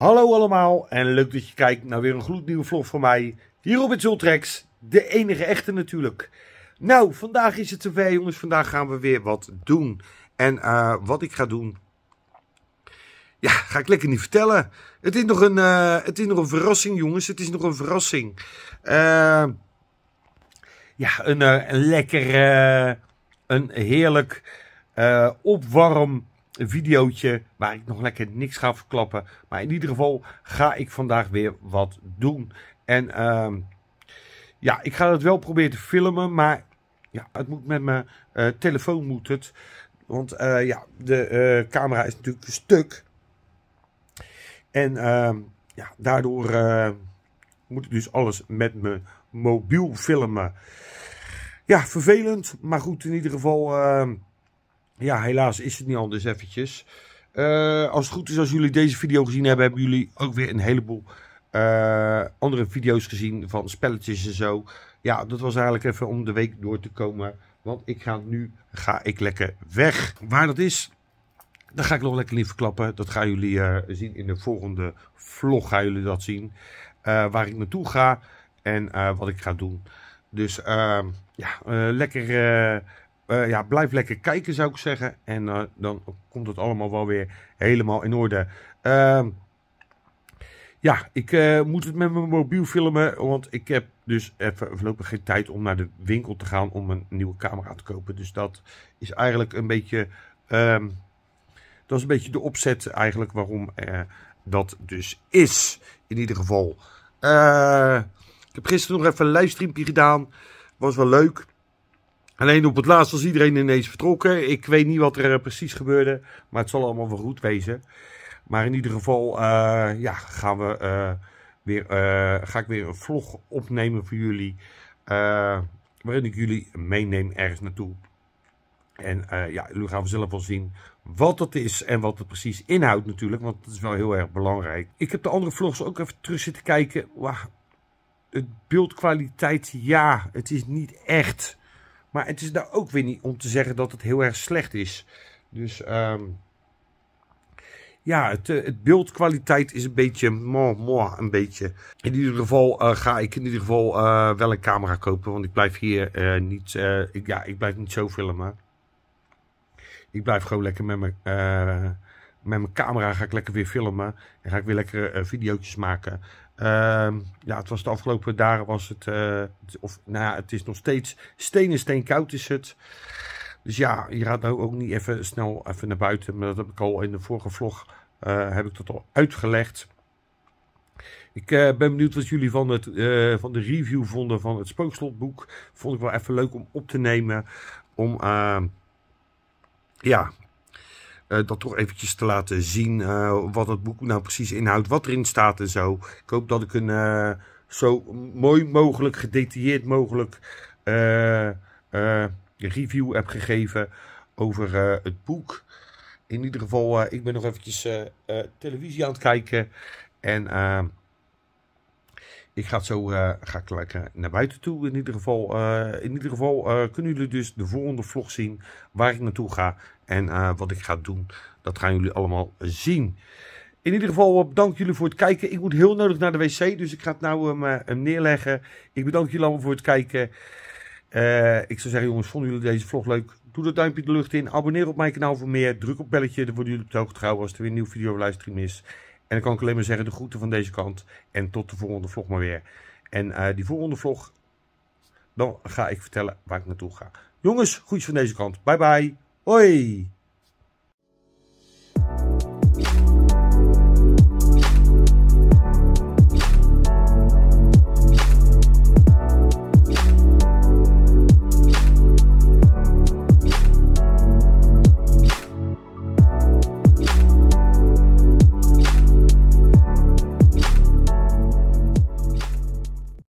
Hallo allemaal en leuk dat je kijkt naar weer een gloednieuwe vlog van mij. Hier op het Zultrex, de enige echte natuurlijk. Nou, vandaag is het zover jongens, vandaag gaan we weer wat doen. En eh, wat ik ga doen, ja, ga ik lekker niet vertellen. Het is nog een, eh, het is nog een verrassing jongens, het is nog een verrassing. Eh, ja, een, een lekker, een heerlijk opwarm een videootje waar ik nog lekker niks ga verklappen. Maar in ieder geval ga ik vandaag weer wat doen. En ehm, ja, ik ga het wel proberen te filmen, maar ja, het moet met mijn uh, telefoon moet het. Want eh, ja, de eh, camera is natuurlijk stuk. En ehm, ja, daardoor ehm, moet ik dus alles met mijn mobiel filmen. Ja, vervelend. Maar goed, in ieder geval ja, helaas is het niet anders eventjes. Uh, als het goed is, als jullie deze video gezien hebben, hebben jullie ook weer een heleboel eh, andere video's gezien van spelletjes en zo. Ja, dat was eigenlijk even om de week door te komen. Want ik ga nu ga ik lekker weg. Waar dat is, dat ga ik nog lekker niet verklappen. Dat gaan jullie eh, zien in de volgende vlog. Gaan jullie dat zien. waar ik naartoe ga en wat ik ga doen. Dus ehm, ja, lekker eh, ja, blijf lekker kijken zou ik zeggen. En eh, dan komt het allemaal wel weer helemaal in orde. Ehm, ja, ik eh, moet het met mijn mobiel filmen. Want ik heb dus even voorlopig geen tijd om naar de winkel te gaan om een nieuwe camera te kopen. Dus dat is eigenlijk een beetje. Ehm, dat is een beetje de opzet eigenlijk waarom dat dus is. In ieder geval. ik heb gisteren nog even een livestreampje gedaan. Was wel leuk. Alleen op het laatst was iedereen ineens vertrokken. Ik weet niet wat er eh, precies gebeurde, maar het zal allemaal wel goed wezen. Maar in ieder geval eh, ja, gaan we, eh, weer, ga ik weer een vlog opnemen voor jullie. waarin ik jullie meeneem ergens naartoe. En ja, jullie gaan zelf wel zien wat dat is en wat het precies inhoudt natuurlijk. Want dat is wel heel erg belangrijk. Ik heb de andere vlogs ook even terug zitten kijken. Wow, het beeldkwaliteit, ja, het is niet echt maar het is daar ook weer niet om te zeggen dat het heel erg slecht is. Dus um, ja, het, eh, het, beeldkwaliteit is een beetje mooi, mooi, een beetje. In ieder geval eh, ga ik in ieder geval eh, wel een camera kopen, want ik blijf hier niet, ja, ik blijf niet zo filmen. Ik blijf gewoon lekker met mijn, met mijn camera ga ik lekker weer filmen en ga ik weer lekker video's maken. Um, ja, het was de afgelopen dagen was eh, het, of nou ja, het is nog steeds steen en steen koud is het. Dus ja, je gaat nou ook niet even snel even naar buiten. Maar dat heb ik al in de vorige vlog, eh, heb ik dat al uitgelegd. Ik eh, ben benieuwd wat jullie van, het, van de review vonden van het spookslotboek. Vond ik wel even leuk om op te nemen. Om, ehm, ja, eh, dat toch eventjes te laten zien eh, wat het boek nou precies inhoudt, wat erin staat en zo. Ik hoop dat ik een eh, zo mooi mogelijk, gedetailleerd mogelijk review heb gegeven over het boek. In ieder geval, ik ben nog eventjes televisie aan het kijken en... Ik ga zo eh, ga lekker naar buiten toe. In ieder geval, eh, in ieder geval eh, kunnen jullie dus de volgende vlog zien waar ik naartoe ga en wat ik ga doen. Dat gaan jullie allemaal zien. In ieder geval bedankt jullie voor het kijken. Ik moet heel nodig naar de wc, dus ik ga het nou hem, hem neerleggen. Ik bedank jullie allemaal voor het kijken. ik zou zeggen jongens, vonden jullie deze vlog leuk? Doe dat duimpje de lucht in. Abonneer op mijn kanaal voor meer. Druk op belletje, dan worden jullie op de hoogte gehouden als er weer een nieuwe video of livestream is. En dan kan ik alleen maar zeggen de groeten van deze kant. En tot de volgende vlog maar weer. En eh, die volgende vlog, dan ga ik vertellen waar ik naartoe ga. Jongens, groetjes van deze kant. Bye bye. Hoi.